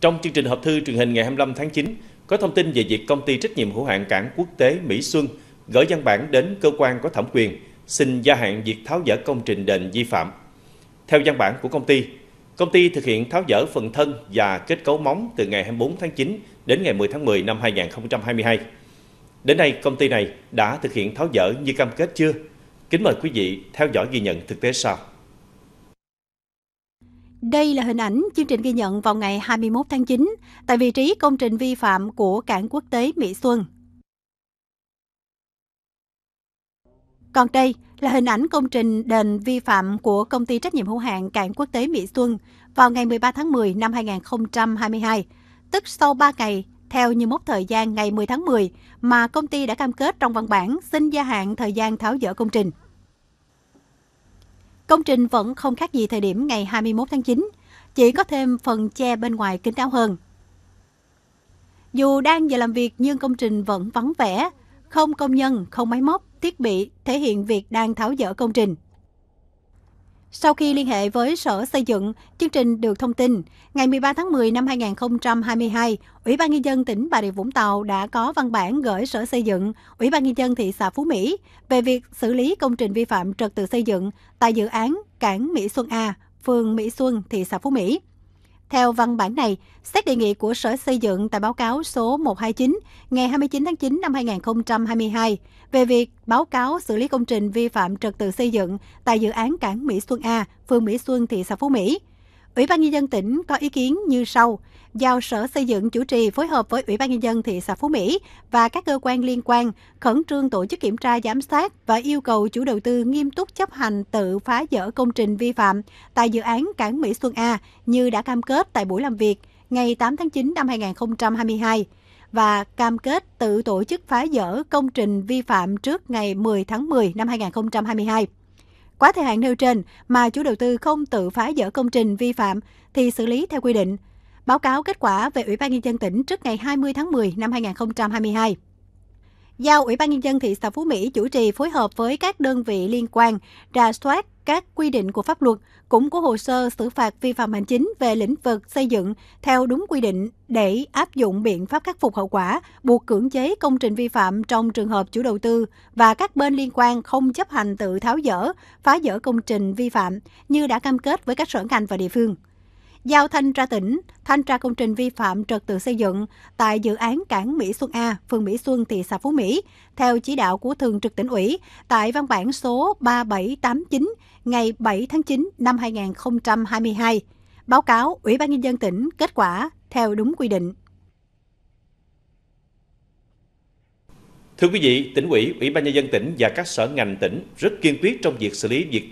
Trong chương trình hộp thư truyền hình ngày 25 tháng 9, có thông tin về việc công ty trách nhiệm hữu hạn cảng quốc tế Mỹ Xuân gửi văn bản đến cơ quan có thẩm quyền xin gia hạn việc tháo dỡ công trình đền vi phạm. Theo văn bản của công ty, công ty thực hiện tháo dỡ phần thân và kết cấu móng từ ngày 24 tháng 9 đến ngày 10 tháng 10 năm 2022. Đến nay, công ty này đã thực hiện tháo dỡ như cam kết chưa? Kính mời quý vị theo dõi ghi nhận thực tế sau. Đây là hình ảnh chương trình ghi nhận vào ngày 21 tháng 9 tại vị trí công trình vi phạm của cảng quốc tế Mỹ Xuân. Còn đây là hình ảnh công trình đền vi phạm của công ty trách nhiệm hữu hạn cảng quốc tế Mỹ Xuân vào ngày 13 tháng 10 năm 2022, tức sau 3 ngày theo như mốc thời gian ngày 10 tháng 10 mà công ty đã cam kết trong văn bản xin gia hạn thời gian tháo dỡ công trình. Công trình vẫn không khác gì thời điểm ngày 21 tháng 9, chỉ có thêm phần che bên ngoài kín đáo hơn. Dù đang giờ làm việc nhưng công trình vẫn vắng vẻ, không công nhân, không máy móc, thiết bị thể hiện việc đang tháo dỡ công trình. Sau khi liên hệ với Sở Xây dựng, chương trình được thông tin, ngày 13 tháng 10 năm 2022, Ủy ban Nhân dân tỉnh Bà Rịa Vũng Tàu đã có văn bản gửi Sở Xây dựng, Ủy ban Nhân dân thị xã Phú Mỹ về việc xử lý công trình vi phạm trật tự xây dựng tại dự án Cảng Mỹ Xuân A, phường Mỹ Xuân, thị xã Phú Mỹ. Theo văn bản này, xét đề nghị của Sở Xây dựng tại báo cáo số 129 ngày 29 tháng 9 năm 2022 về việc báo cáo xử lý công trình vi phạm trật tự xây dựng tại dự án cảng Mỹ Xuân A, phường Mỹ Xuân, thị xã Phú Mỹ – Ủy ban Nhân dân tỉnh có ý kiến như sau giao Sở Xây dựng chủ trì phối hợp với Ủy ban Nhân dân thị xã Phú Mỹ và các cơ quan liên quan khẩn trương tổ chức kiểm tra giám sát và yêu cầu chủ đầu tư nghiêm túc chấp hành tự phá dỡ công trình vi phạm tại dự án Cảng Mỹ Xuân A như đã cam kết tại buổi làm việc ngày 8 tháng 9 năm 2022 và cam kết tự tổ chức phá dỡ công trình vi phạm trước ngày 10 tháng 10 năm 2022. Quá thời hạn nêu trên mà chủ đầu tư không tự phá dỡ công trình vi phạm thì xử lý theo quy định. Báo cáo kết quả về Ủy ban Nhân dân tỉnh trước ngày 20 tháng 10 năm 2022 giao Ủy ban Nhân dân thị xã Phú Mỹ chủ trì phối hợp với các đơn vị liên quan, ra soát các quy định của pháp luật, củng cố hồ sơ xử phạt vi phạm hành chính về lĩnh vực xây dựng theo đúng quy định để áp dụng biện pháp khắc phục hậu quả, buộc cưỡng chế công trình vi phạm trong trường hợp chủ đầu tư và các bên liên quan không chấp hành tự tháo dỡ, phá dỡ công trình vi phạm như đã cam kết với các sở ngành và địa phương giao thanh tra tỉnh, thanh tra công trình vi phạm trật tự xây dựng tại dự án cảng Mỹ Xuân A, phường Mỹ Xuân, thị xã Phú Mỹ, theo chỉ đạo của Thường trực tỉnh ủy tại văn bản số 3789 ngày 7 tháng 9 năm 2022. Báo cáo Ủy ban Nhân dân tỉnh kết quả theo đúng quy định. Thưa quý vị, tỉnh ủy, Ủy ban nhân dân tỉnh và các sở ngành tỉnh rất kiên quyết trong việc xử lý việc